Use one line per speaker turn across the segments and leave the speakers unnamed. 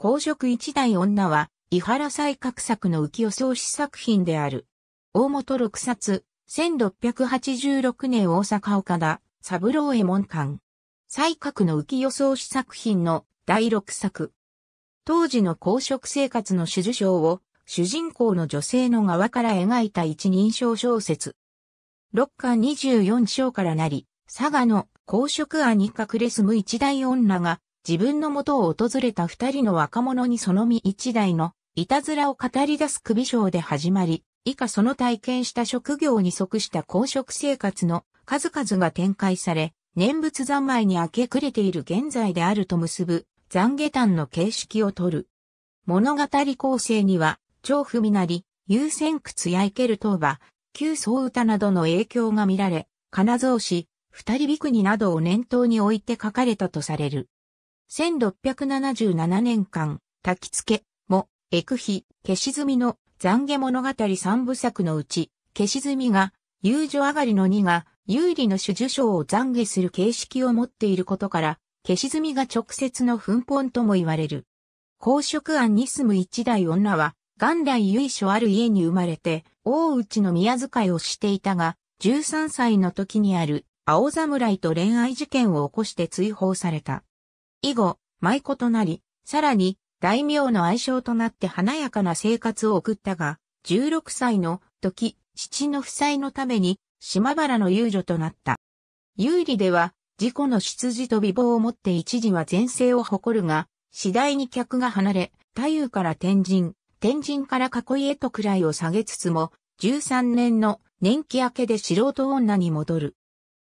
公職一代女は、伊原西閣作の浮世創始作品である。大本六冊、1686年大阪岡田、三郎衛門館。西閣の浮世創始作品の第六作。当時の公職生活の主事賞を主人公の女性の側から描いた一人称小説。六巻24章からなり、佐賀の公職案に隠れ住む一大女が自分の元を訪れた二人の若者にその身一代のいたずらを語り出す首章で始まり、以下その体験した職業に即した公職生活の数々が展開され、念仏三昧に明け暮れている現在であると結ぶ、懺悔譚の形式を取る。物語構成には、み文り、優先屈やイケル等馬、旧宗歌などの影響が見られ、金蔵氏、二人びくになどを念頭に置いて書かれたとされる。1677年間、焚き付け、も、エクヒ、消し済みの懺悔物語三部作のうち、消し済みが、遊女上がりの2が、有利の主受賞を懺悔する形式を持っていることから、消し済みが直接の奮本とも言われる。公職案に住む一代女は、元来由緒ある家に生まれて、大内の宮遣いをしていたが、13歳の時にある、青侍と恋愛事件を起こして追放された。以後、舞妓となり、さらに、大名の愛称となって華やかな生活を送ったが、16歳の時、父の負債のために、島原の遊女となった。有利では、自己の出自と美貌を持って一時は前世を誇るが、次第に客が離れ、太夫から天神、天神から囲いへと位を下げつつも、13年の年季明けで素人女に戻る。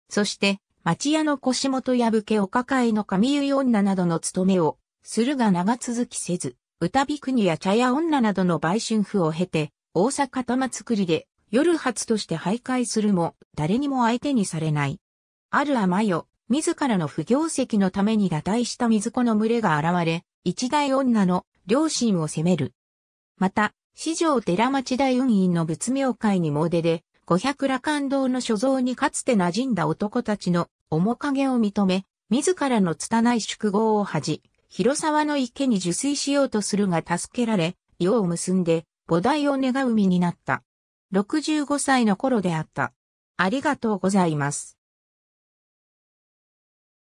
そして、町屋の腰元破けお抱えの神湯女などの務めを、するが長続きせず、歌び国や茶屋女などの売春婦を経て、大阪玉造りで、夜初として徘徊するも、誰にも相手にされない。ある甘よ、自らの不行跡のために堕退した水子の群れが現れ、一大女の両親を責める。また、四条寺町大運院の仏妙会にも出で、五百羅漢堂の所蔵にかつて馴染んだ男たちの面影を認め、自らの拙い宿業を恥じ、広沢の池に受水しようとするが助けられ、世を結んで、菩提を願う身になった。65歳の頃であった。ありがとうございます。